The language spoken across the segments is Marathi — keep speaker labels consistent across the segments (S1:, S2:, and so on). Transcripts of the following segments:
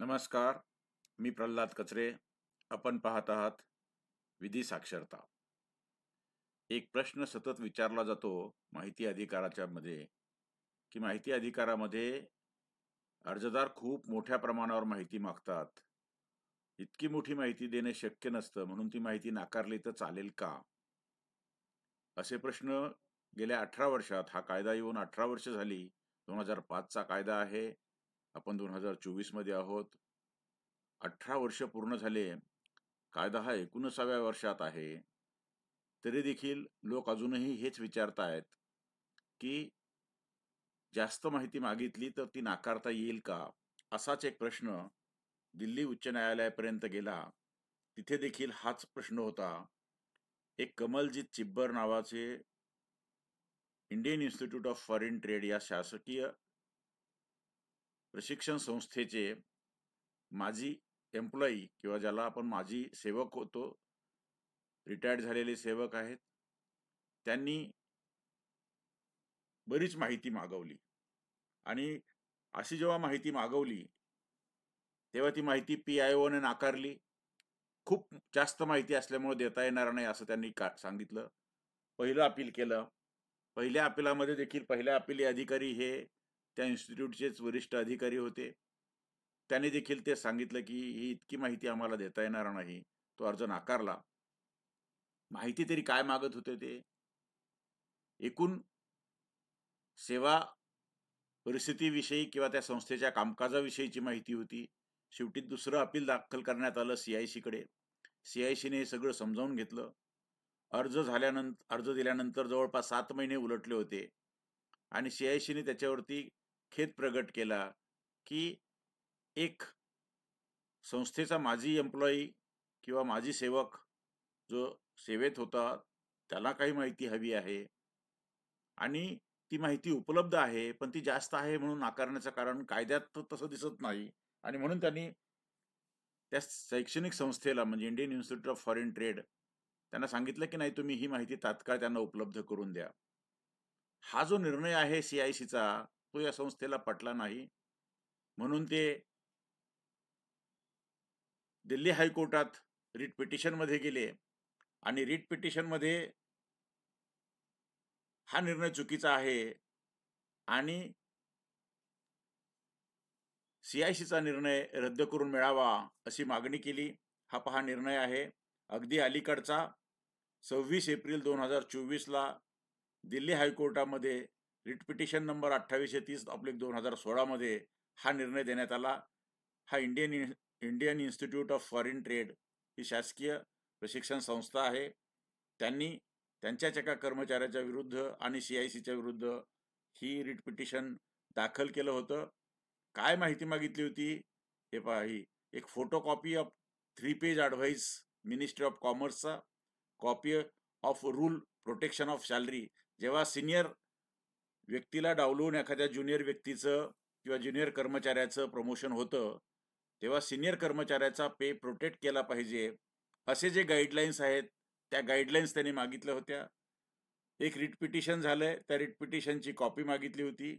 S1: नमस्कार मी प्रल्हाद कचरे आपण पाहत आहात विधी साक्षरता एक प्रश्न सतत विचारला जातो माहिती अधिकाराच्या मध्ये की माहिती अधिकारामध्ये अर्जदार खूप मोठ्या प्रमाणावर माहिती मागतात इतकी मोठी माहिती देणे शक्य नसतं म्हणून ती माहिती नाकारली तर चालेल का असे प्रश्न गेल्या अठरा वर्षात हा कायदा येऊन अठरा वर्ष झाली दोन हजार पाचचा कायदा आहे आपण दोन हजार चोवीसमध्ये आहोत अठरा वर्ष पूर्ण झाले कायदा हा एकोणसाव्या वर्षात आहे तरी देखील लोक अजूनही हेच आहेत की जास्त माहिती मागितली तर ती नाकारता येईल का असाच एक प्रश्न दिल्ली उच्च न्यायालयापर्यंत गेला तिथे देखील हाच प्रश्न होता एक कमलजीत चिब्बर नावाचे Indian institute of foreign trade या शासकीय प्रशिक्षण संस्थेचे माजी एम्प्लॉई किंवा ज्याला आपण माजी सेवक होतो रिटायर्ड झालेले सेवक आहेत त्यांनी बरीच माहिती मागवली आणि अशी जेव्हा माहिती मागवली तेव्हा ती माहिती पी आय ओने नाकारली खूप जास्त माहिती असल्यामुळे देता येणार नाही असं त्यांनी का सांगितलं पहिलं अपील केलं पहिल्या अपिलामध्ये देखील पहिल्या अपिली अधिकारी हे त्या इन्स्टिट्यूटचेच वरिष्ठ अधिकारी होते त्याने देखील ते सांगितलं की ही इतकी माहिती आम्हाला देता येणार नाही तो अर्ज नाकारला माहिती तरी काय मागत होते ते एकूण सेवा परिस्थितीविषयी किंवा त्या संस्थेच्या कामकाजाविषयीची माहिती होती शेवटी दुसरं अपील दाखल करण्यात आलं सी आय सीकडे सी आय सीने हे सगळं समजावून घेतलं अर्ज झाल्यानंतर अर्ज दिल्यानंतर जवळपास सात महिने उलटले होते आणि सी आय सीने त्याच्यावरती खेद प्रगट केला की एक संस्थेचा माजी एम्प्लॉई किंवा माजी सेवक जो सेवेत होता त्याला काही माहिती हवी आहे आणि ती माहिती उपलब्ध आहे पण ती जास्त आहे म्हणून नाकारण्याचं कारण कायद्यात तसं दिसत नाही आणि म्हणून त्यांनी त्या शैक्षणिक संस्थेला म्हणजे Indian institute of foreign trade त्यांना सांगितलं की नाही तुम्ही ही माहिती तात्काळ त्यांना उपलब्ध करून द्या हा जो निर्णय आहे सी आय सीचा तो या संस्थेला पटला नाही म्हणून ते दिल्ली हायकोर्टात रिट पिटिशनमध्ये गेले आणि रिट पिटिशनमध्ये हा निर्णय चुकीचा आहे आणि सीआयसीचा निर्णय रद्द करून मिळावा अशी मागणी केली हा पहा निर्णय आहे अगदी अलीकडचा सव्वीस एप्रिल दोन हजार चोवीसला दिल्ली हायकोर्टामध्ये रिट पिटिशन नंबर अठ्ठावीसशे तीस ऑब्लिक दोन हजार सोळामध्ये हा निर्णय देण्यात आला हा Indian Indian institute of foreign trade ही शासकीय प्रशिक्षण संस्था आहे त्यांनी त्यांच्याच एका कर्मचाऱ्याच्या विरुद्ध आणि सी आय सीच्या विरुद्ध ही रिट पिटिशन दाखल केलं होतं काय माहिती मागितली होती हे पहा ही एक photocopy of three page advice ministry of कॉमर्सचा copy of rule protection of salary जेव्हा सिनियर व्यक्तीला डावलून एखाद्या ज्युनियर व्यक्तीचं किंवा ज्युनियर कर्मचाऱ्याचं प्रमोशन होतं तेव्हा सिनियर कर्मचाऱ्याचा पे प्रोटेक्ट केला पाहिजे असे जे गाईडलाईन्स आहेत त्या गाईडलाईन्स त्यांनी मागितल्या होत्या एक रिट पिटिशन झालंय त्या रिट पिटिशनची कॉपी मागितली होती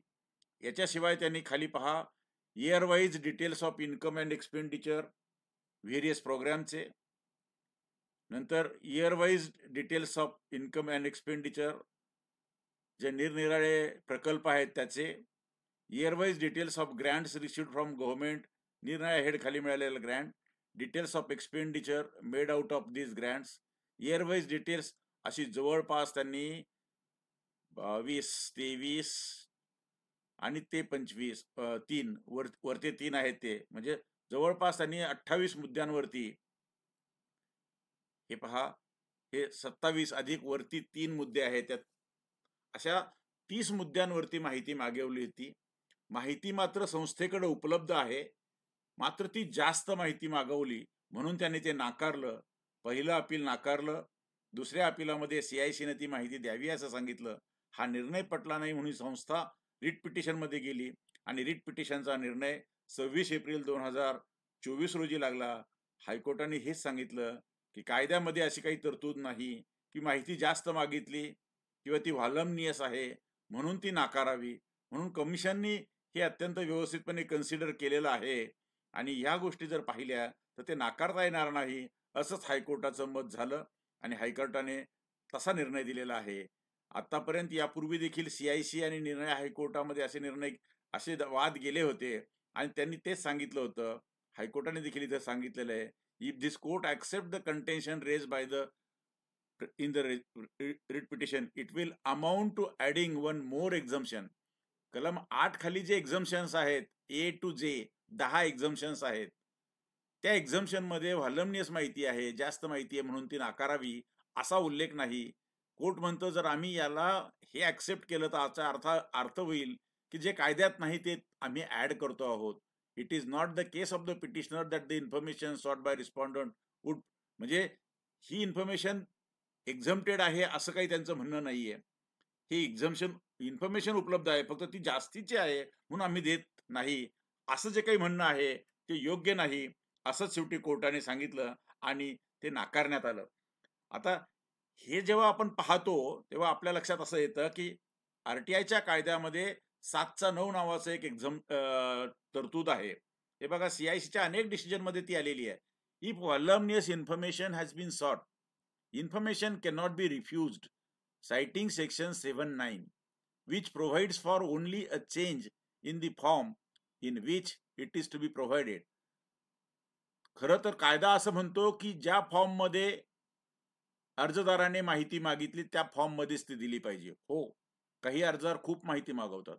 S1: याच्याशिवाय त्यांनी खाली पहा yearwise details of income and expenditure various प्रोग्रॅमचे नंतर yearwise details of income and expenditure जे निरनिराळे प्रकल्प आहेत त्याचे yearwise details of grants received from government निर्णय हेडखाली मिळालेले grant details of expenditure made out of this grants yearwise details अशी जवळपास त्यांनी बावीस तेवीस आणि ते पंचवीस तीन वर वरते तीन आहेत ते म्हणजे जवळपास त्यांनी अठ्ठावीस मुद्द्यांवरती हे पहा हे सत्तावीस अधिक वरती तीन मुद्दे आहेत त्यात अशा तीस मुद्द्यांवरती माहिती मागवली होती माहिती मात्र संस्थेकडे उपलब्ध आहे मात्र ती जास्त माहिती मागवली म्हणून त्यांनी ते नाकारलं पहिलं अपील नाकारलं दुसऱ्या अपिलामध्ये सीआयसीने ती माहिती द्यावी असं सांगितलं हा निर्णय पटला नाही म्हणून संस्था रिट पिटिशनमध्ये गेली आणि रिट पिटिशनचा निर्णय सव्वीस एप्रिल दोन हजार चोवीस रोजी लागला हायकोर्टाने हेच सांगितलं की कायद्यामध्ये अशी काही तरतूद नाही की माहिती जास्त मागितली किंवा ती व्हॉलमनियस आहे म्हणून ती नाकारावी म्हणून कमिशननी हे अत्यंत व्यवस्थितपणे कन्सिडर केलेलं आहे आणि ह्या गोष्टी जर पाहिल्या तर ते नाकारता येणार नाही असंच हायकोर्टाचं मत झालं आणि हायकोर्टाने तसा निर्णय दिलेला आहे आतापर्यंत यापूर्वी देखील सी आय सी आणि निर्णय हायकोर्टामध्ये असे निर्णय असे वाद गेले होते आणि त्यांनी तेच सांगितलं होतं हायकोर्टाने देखील इथं सांगितलेलं आहे if this court accept the contention raise by the in the writ petition, it will amount to adding one more exemption. कलम आठ खाली जे एक्झम्पन्स आहेत ए टू जे दहा एक्झम्पन्स आहेत त्या एक्झम्पन मध्ये व्हॉलमनियस माहिती आहे जास्त माहिती आहे म्हणून ती नाकारावी असा उल्लेख नाही कोर्ट म्हणतो जर आम्ही याला हे ॲक्सेप्ट केलं तर याचा अर्थ अर्थ होईल की जे कायद्यात नाही ते आम्ही ऍड करतो आहोत it is not the case of the petitioner that the information sought by respondent would म्हणजे ही इन्फॉर्मेशन एक्झम्प्टेड आहे असं काही त्यांचं म्हणणं नाही आहे हे एक्झम्शन इन्फॉर्मेशन उपलब्ध आहे फक्त ती जास्तीची आहे म्हणून आम्ही देत नाही असं जे काही म्हणणं आहे ते योग्य नाही असंच शेवटी कोर्टाने सांगितलं आणि ते नाकारण्यात आलं आता हे जेव्हा आपण पाहतो तेव्हा आपल्या लक्षात असं येतं की आर टी आयच्या कायद्यामध्ये सातचा नऊ नावाचं एक एक्झम तरतूद आहे हे बघा सीच्या अनेक डिसिजनमध्ये ती आलेली आहे if voluminous information has been sought Information cannot be refused, citing section 79, which provides for only a change in the form in which it is to be provided. खरं तर कायदा असं म्हणतो की ज्या फॉर्ममध्ये अर्जदाराने माहिती मागितली त्या फॉर्ममध्येच ती दिली पाहिजे हो काही अर्जदार खूप माहिती मागवतात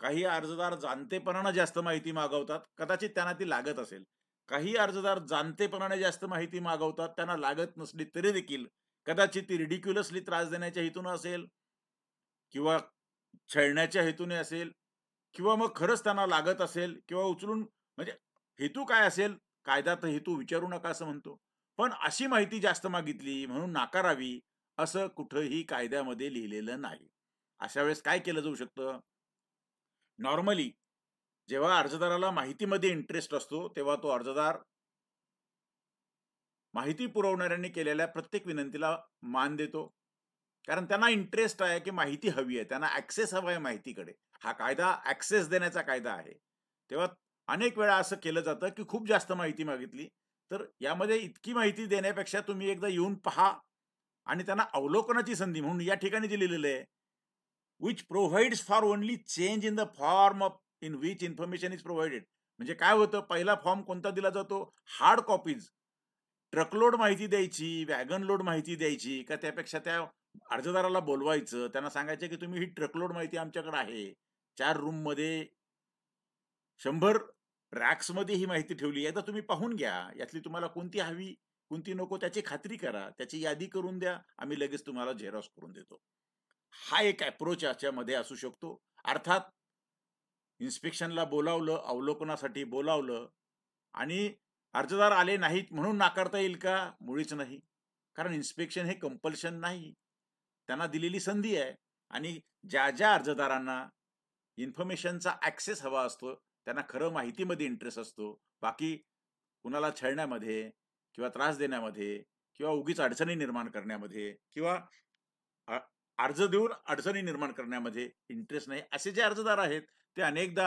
S1: काही अर्जदार जाणतेपणानं जास्त माहिती मागवतात कदाचित त्यांना ती लागत असेल काही अर्जदार जाणतेपणाने जास्त माहिती मागवतात त्यांना लागत नसली तरी देखील कदाचित ती रिडिक्युलसली त्रास देण्याच्या हेतून असेल किंवा छळण्याच्या हेतूने असेल किंवा मग खरंच त्यांना लागत असेल किंवा उचलून म्हणजे हेतू काय असेल कायदा तर हेतू विचारू नका असं म्हणतो पण अशी माहिती जास्त मागितली म्हणून नाकारावी असं कुठंही कायद्यामध्ये लिहिलेलं नाही अशा वेळेस काय केलं जाऊ शकतं नॉर्मली जेव्हा अर्जदाराला माहितीमध्ये इंटरेस्ट असतो तेव्हा तो अर्जदार माहिती पुरवणाऱ्यांनी केलेल्या प्रत्येक विनंतीला मान देतो कारण त्यांना इंटरेस्ट आहे की माहिती हवी आहे त्यांना ऍक्सेस हवा आहे माहितीकडे हा कायदा ऍक्सेस देण्याचा कायदा आहे तेव्हा अनेक वेळा असं केलं जातं की खूप जास्त माहिती मागितली तर यामध्ये इतकी माहिती देण्यापेक्षा तुम्ही एकदा येऊन पहा आणि त्यांना अवलोकनाची संधी म्हणून या ठिकाणी लिहिलेले आहे which provides for only change in the form of in which information is provided म्हणजे काय होतं पहिला फॉर्म कोणता दिला जातो हार्ड कॉपीज ट्रकलोड माहिती द्यायची वॅगन लोड माहिती द्यायची का त्यापेक्षा त्या अर्जदाराला बोलवायचं त्यांना सांगायचं की तुम्ही ही ट्रकलोड माहिती आमच्याकडे आहे चार रूममध्ये शंभर रॅक्समध्ये ही माहिती ठेवली एकदा तुम्ही पाहून घ्या यातली तुम्हाला कोणती हवी कोणती नको त्याची खात्री करा त्याची यादी करून द्या आम्ही लगेच तुम्हाला झेरॉक्स करून देतो हा एक अप्रोच याच्यामध्ये असू शकतो अर्थात इन्स्पेक्शनला बोलावलं अवलोकनासाठी बोलावलं आणि अर्जदार आले नाहीत म्हणून नाकारता येईल का मुळीच नाही कारण इन्स्पेक्शन हे कंपल्शन नाही त्यांना दिलेली संधी आहे आणि ज्या ज्या अर्जदारांना इन्फॉर्मेशनचा ॲक्सेस हवा असतो त्यांना खरं माहितीमध्ये इंटरेस्ट असतो बाकी कुणाला छळण्यामध्ये किंवा त्रास देण्यामध्ये किंवा उगीच अडचणी निर्माण करण्यामध्ये किंवा अर्ज देऊन अडचणी निर्माण करण्यामध्ये इंटरेस्ट नाही असे जे अर्जदार आहेत ते अनेकदा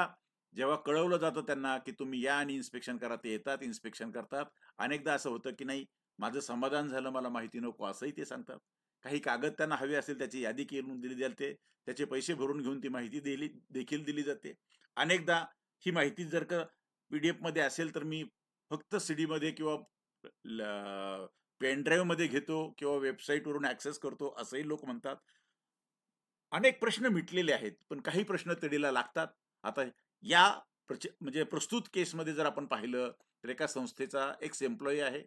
S1: जेव्हा कळवलं जातं त्यांना की तुम्ही या आणि इन्स्पेक्शन करा ते येतात इन्स्पेक्शन करतात अनेकदा असं होतं की नाही माझं समाधान झालं मला माहिती नको असंही ते सांगतात काही कागद त्यांना हवे असेल त्याची यादी करून दिली जाते त्याचे पैसे भरून घेऊन ती माहिती दिली देखील दिली जाते अनेकदा ही माहिती जर का पीडीएफ मध्ये असेल तर मी फक्त मध्ये किंवा पेनड्राईव्हमध्ये घेतो किंवा वेबसाईटवरून ऍक्सेस करतो असंही लोक म्हणतात अनेक प्रश्न मिटलेले आहेत पण काही प्रश्न तडीला लागतात आता या प्रच म्हणजे प्रस्तुत केसमध्ये जर आपण पाहिलं तर एका संस्थेचा एक्स एम्प्लॉई आहे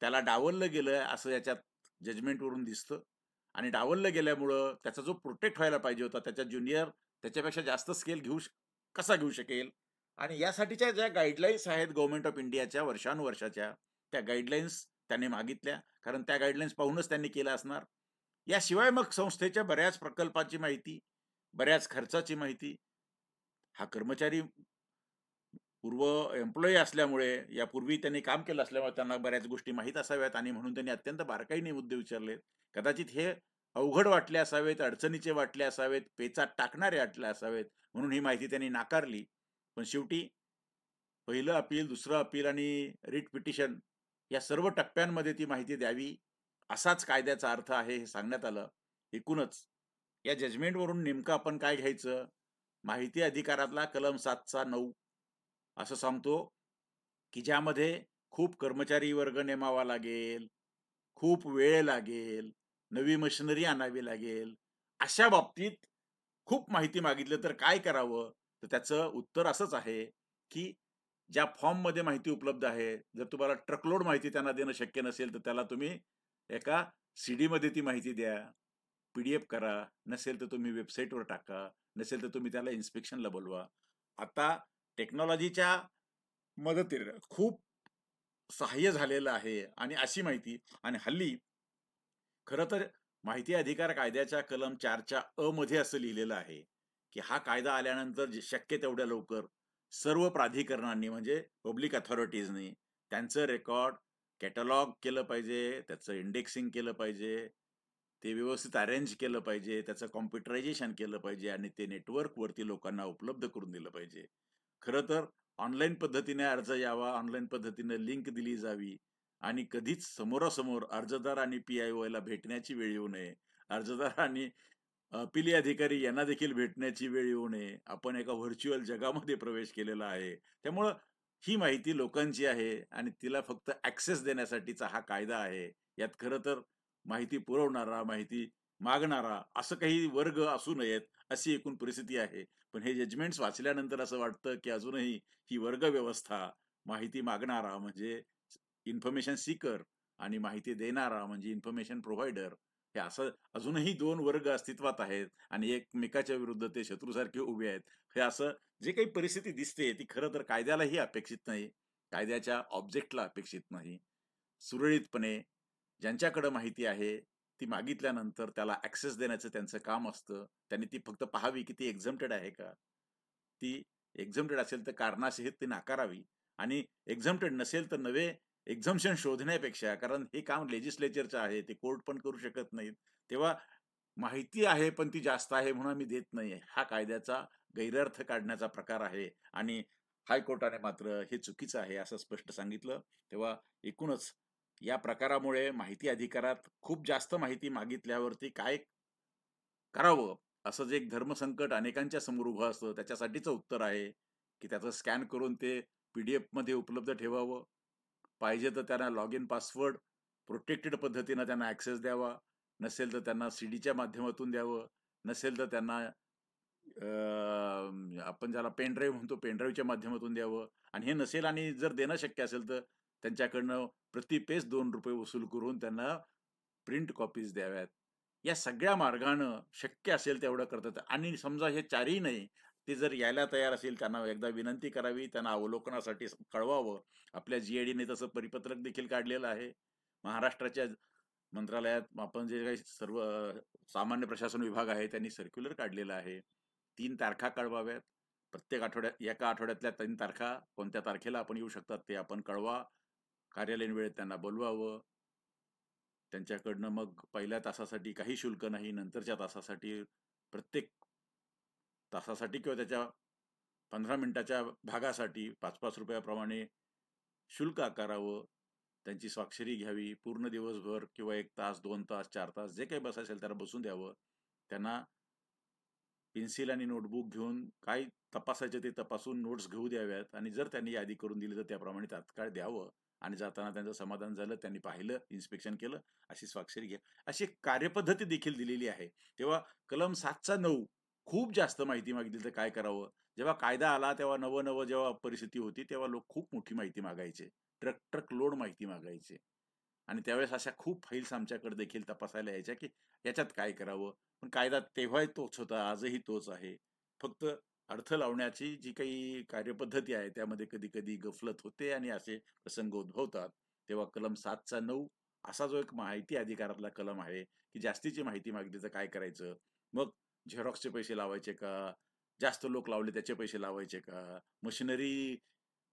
S1: त्याला डावललं गेलं असं याच्यात जजमेंटवरून दिसतं आणि डावललं गेल्यामुळं त्याचा जो प्रोटेक्ट व्हायला पाहिजे होता त्याच्या ज्युनियर त्याच्यापेक्षा जास्त स्केल घेऊ कसा घेऊ शकेल आणि यासाठीच्या ज्या गाईडलाईन्स आहेत गव्हर्नमेंट ऑफ इंडियाच्या वर्षानुवर्षाच्या त्या गाईडलाईन्स त्याने मागितल्या कारण त्या गाईडलाईन्स पाहूनच त्यांनी केलं असणार याशिवाय मग संस्थेच्या बऱ्याच प्रकल्पाची माहिती बऱ्याच खर्चाची माहिती हा कर्मचारी पूर्व एम्प्लॉई असल्यामुळे यापूर्वी त्यांनी काम केलं असल्यामुळे त्यांना बऱ्याच गोष्टी माहीत असाव्यात आणि म्हणून त्यांनी अत्यंत बारकाईने मुद्दे विचारले कदाचित हे अवघड वाटले असावेत अडचणीचे वाटले असावेत पेचात टाकणारे वाटले असावेत म्हणून ही माहिती त्यांनी नाकारली पण शेवटी पहिलं अपील दुसरं अपील आणि रिट पिटिशन या सर्व टप्प्यांमध्ये ती माहिती द्यावी असाच कायद्याचा अर्थ आहे हे सांगण्यात आलं एकूणच या जजमेंटवरून नेमकं आपण काय घ्यायचं माहिती अधिकारातला कलम सातचा नऊ असं सांगतो की ज्यामध्ये खूप कर्मचारी वर्ग नेमावा लागेल खूप वेळ लागेल नवी मशिनरी आणावी लागेल अशा बाबतीत खूप माहिती मागितलं तर काय करावं तर त्याचं उत्तर असंच आहे की ज्या फॉर्ममध्ये माहिती उपलब्ध आहे जर तुम्हाला ट्रकलोड माहिती त्यांना देणं शक्य नसेल तर त्याला तुम्ही एका सी डीमध्ये ती माहिती द्या पी डी एफ करा नसेल तर तुम्ही वेबसाईटवर टाका नसेल तर तुम्ही त्याला इन्स्पेक्शनला बोलवा आता टेक्नॉलॉजीच्या मदतीनं खूप सहाय्य झालेलं आहे आणि अशी माहिती आणि हल्ली खरं तर माहिती अधिकार कायद्याच्या कलम चारच्या अ मध्ये असं लिहिलेलं आहे की हा कायदा आल्यानंतर जे शक्य तेवढ्या लवकर सर्व प्राधिकरणांनी म्हणजे पब्लिक अथॉरिटीजनी त्यांचं रेकॉर्ड कॅटलॉग केलं पाहिजे त्याचं इंडेक्सिंग केलं पाहिजे ते व्यवस्थित अरेंज केलं पाहिजे त्याचं कॉम्प्युटरायझेशन केलं पाहिजे आणि ते नेटवर्कवरती लोकांना उपलब्ध करून दिलं पाहिजे खरं तर ऑनलाईन पद्धतीने अर्ज यावा ऑनलाईन पद्धतीने लिंक दिली जावी आणि कधीच समोरासमोर अर्जदार आणि पी आय ओला भेटण्याची वेळ येऊ नये अर्जदार आणि पिली e अधिकारी यांना देखील भेटण्याची वेळ येऊ नये आपण एका व्हर्च्युअल जगामध्ये प्रवेश केलेला आहे त्यामुळं ही माहिती लोकांची आहे आणि तिला फक्त ऍक्सेस देण्यासाठीचा हा कायदा आहे यात खरं तर माहिती पुरवणारा माहिती मागणारा असं काही वर्ग असू नयेत अशी एकूण परिस्थिती आहे पण हे जजमेंट्स वाचल्यानंतर असं वाटतं की अजूनही ही वर्ग व्यवस्था माहिती मागणारा म्हणजे इन्फॉर्मेशन सीकर आणि माहिती देणारा म्हणजे इन्फॉर्मेशन प्रोव्हायडर हे असं अजूनही दोन वर्ग अस्तित्वात आहेत आणि एकमेकाच्या विरुद्ध ते शत्रूसारखे उभे आहेत हे असं जे काही परिस्थिती दिसते ती खरं तर कायद्यालाही अपेक्षित नाही कायद्याच्या ऑब्जेक्टला अपेक्षित नाही सुरळीतपणे ज्यांच्याकडं माहिती आहे ती मागितल्यानंतर त्याला ऍक्सेस देण्याचं त्यांचं काम असतं त्यांनी ती फक्त पाहावी की ती एक्झम्प्टेड आहे का ती एक्झम्प्टेड असेल तर कारणासहित ती नाकारावी आणि एक्झम्प्टेड नसेल तर नवे एक्झम्शन शोधण्यापेक्षा कारण हे काम लेजिस्लेचरचं आहे ते कोर्ट पण करू शकत नाहीत तेव्हा माहिती आहे पण ती जास्त आहे म्हणून आम्ही देत नाही हा कायद्याचा गैरअर्थ काढण्याचा प्रकार आहे आणि हायकोर्टाने मात्र हे चुकीचं आहे असं स्पष्ट सांगितलं तेव्हा एकूणच या प्रकारामुळे माहिती अधिकारात खूप जास्त माहिती मागितल्यावरती काय करावं असं जे एक धर्मसंकट अनेकांच्या समोर उभं असतं त्याच्यासाठीचं उत्तर आहे की त्याचं स्कॅन करून ते पीडीएफ मध्ये उपलब्ध ठेवावं पाहिजे तर त्यांना लॉग इन पासवर्ड प्रोटेक्टेड पद्धतीनं त्यांना ॲक्सेस द्यावा नसेल तर त्यांना सी डीच्या माध्यमातून द्यावं नसेल तर त्यांना आपण ज्याला पेनड्राईव्ह म्हणतो पेनड्राईव्हच्या माध्यमातून द्यावं आणि हे नसेल आणि जर देणं शक्य असेल तर त्यांच्याकडनं प्रति पेज दोन रुपये वसूल करून त्यांना प्रिंट कॉपीज द्याव्यात या सगळ्या मार्गानं शक्य असेल तेवढं करतात आणि समजा हे चारही नाही ते जर यायला तयार असेल त्यांना एकदा विनंती करावी त्यांना अवलोकनासाठी कळवावं आपल्या जी डीने तसं परिपत्रक देखील काढलेलं आहे महाराष्ट्राच्या मंत्रालयात आपण जे काही सर्व सामान्य प्रशासन विभाग आहे त्यांनी सर्क्युलर काढलेलं आहे तीन तारखा कळवाव्यात प्रत्येक आठवड्यात एका आठवड्यातल्या तीन तारखा कोणत्या तारखेला आपण येऊ शकतात ते आपण कळवा कार्यालयीन वेळेत त्यांना बोलवावं त्यांच्याकडनं मग पहिल्या तासासाठी काही शुल्क नाही नंतरच्या तासासाठी प्रत्येक तासासाठी किंवा त्याच्या पंधरा मिनिटाच्या भागासाठी पाच पाच रुपयाप्रमाणे शुल्क आकारावं त्यांची स्वाक्षरी घ्यावी पूर्ण दिवसभर किंवा एक तास दोन तास चार तास जे काही बस असेल त्याला बसून द्यावं त्यांना पेन्सिल आणि नोटबुक घेऊन काय तपासायचे ते तपासून नोट्स घेऊ द्याव्यात आणि जर त्यांनी यादी करून दिली तर त्याप्रमाणे तात्काळ द्यावं आणि जाताना त्यांचं समाधान झालं त्यांनी पाहिलं इन्स्पेक्शन केलं अशी स्वाक्षरी घ्या अशी कार्यपद्धती देखील दिलेली आहे तेव्हा कलम सातचा नऊ खूप जास्त माहिती मागितली तर काय करावं जेव्हा कायदा आला तेव्हा नवं नवं जेव्हा परिस्थिती होती तेव्हा लोक खूप मोठी माहिती मागायचे ट्रक ट्रक लोड माहिती मागायचे आणि त्यावेळेस अशा खूप फाईल्स आमच्याकडे देखील तपासायला यायच्या की याच्यात काय करावं पण कायदा तेव्हाही तोच होता आजही तोच आहे फक्त अर्थ लावण्याची जी काही कार्यपद्धती आहे त्यामध्ये कधी कधी गफलत होते आणि असे प्रसंग उद्भवतात तेव्हा कलम सातचा नऊ असा जो एक माहिती अधिकारातला कलम आहे की जास्तीची माहिती मागितली तर काय करायचं मग झेरॉक्सचे पैसे लावायचे का जास्त लोक लावले त्याचे पैसे लावायचे का मशिनरी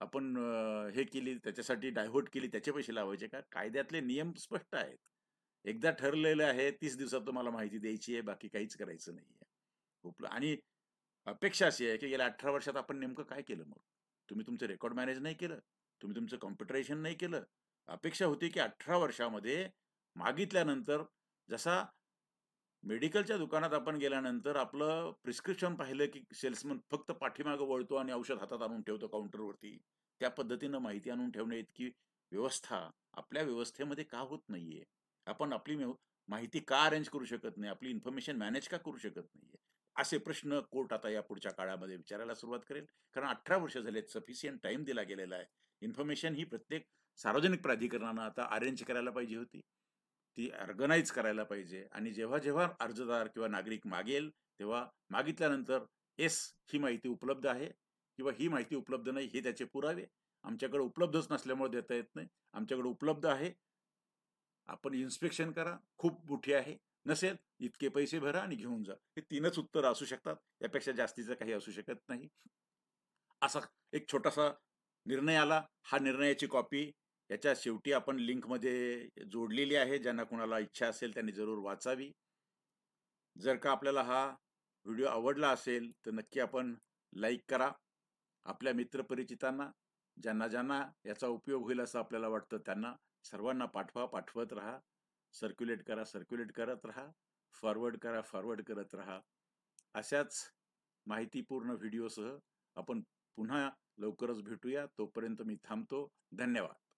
S1: आपण हे केली त्याच्यासाठी डायव्हर्ट केली त्याचे पैसे लावायचे का कायद्यातले नियम स्पष्ट आहेत एकदा ठरलेले आहे तीस दिवसात तुम्हाला माहिती द्यायची आहे बाकी काहीच करायचं नाही खूप आणि अपेक्षा अशी आहे की गेल्या अठरा वर्षात आपण नेमकं काय केलं मग तुम्ही तुमचं रेकॉर्ड मॅनेज नाही केलं तुम्ही तुमचं कॉम्प्युटरायझेशन नाही केलं अपेक्षा होती की अठरा वर्षामध्ये मागितल्यानंतर जसा मेडिकलच्या दुकानात आपण गेल्यानंतर आपलं प्रिस्क्रिप्शन पाहिलं की सेल्समन फक्त पाठीमागं वळतो आणि औषध हातात आणून ठेवतो काउंटरवरती त्या पद्धतीनं माहिती आणून ठेवणे इतकी व्यवस्था आपल्या व्यवस्थेमध्ये का होत नाहीये आपण आपली माहिती का अरेंज करू शकत नाही आपली इन्फॉर्मेशन मॅनेज का करू शकत नाहीये असे प्रश्न कोर्ट आता या पुढच्या काळामध्ये विचारायला सुरुवात करेल कारण अठरा वर्ष झाले सफिशियंट टाइम दिला गेलेला आहे इन्फॉर्मेशन ही प्रत्येक सार्वजनिक प्राधिकरणानं आता अरेंज करायला पाहिजे होती ती ऑर्गनाईज करायला पाहिजे आणि जेव्हा जेव्हा अर्जदार किंवा नागरिक मागेल तेव्हा मागितल्यानंतर एस ही माहिती उपलब्ध आहे किंवा ही माहिती उपलब्ध नाही हे त्याचे पुरावे आमच्याकडे उपलब्धच नसल्यामुळे देता येत नाही आमच्याकडे उपलब्ध आहे आपण इन्स्पेक्शन करा खूप मोठी आहे नसेल इतके पैसे भरा आणि घेऊन जा हे तीनच उत्तर असू शकतात यापेक्षा जास्तीचं काही असू शकत नाही असा एक छोटासा निर्णय आला हा निर्णयाची कॉपी याच्या शेवटी आपण लिंकमध्ये जोडलेली आहे ज्यांना कोणाला इच्छा असेल त्यांनी जरूर वाचावी जर का आपल्याला हा व्हिडिओ आवडला असेल तर नक्की आपण लाईक करा आपल्या मित्रपरिचितांना ज्यांना ज्यांना याचा उपयोग होईल असं आपल्याला वाटतं त्यांना सर्वांना पाठवा पाठवत राहा सर्क्युलेट करा सर्क्युलेट करत राहा फॉरवर्ड करा फॉरवर्ड करत राहा अशाच माहितीपूर्ण व्हिडिओसह आपण पुन्हा लवकरच भेटूया तोपर्यंत मी थांबतो धन्यवाद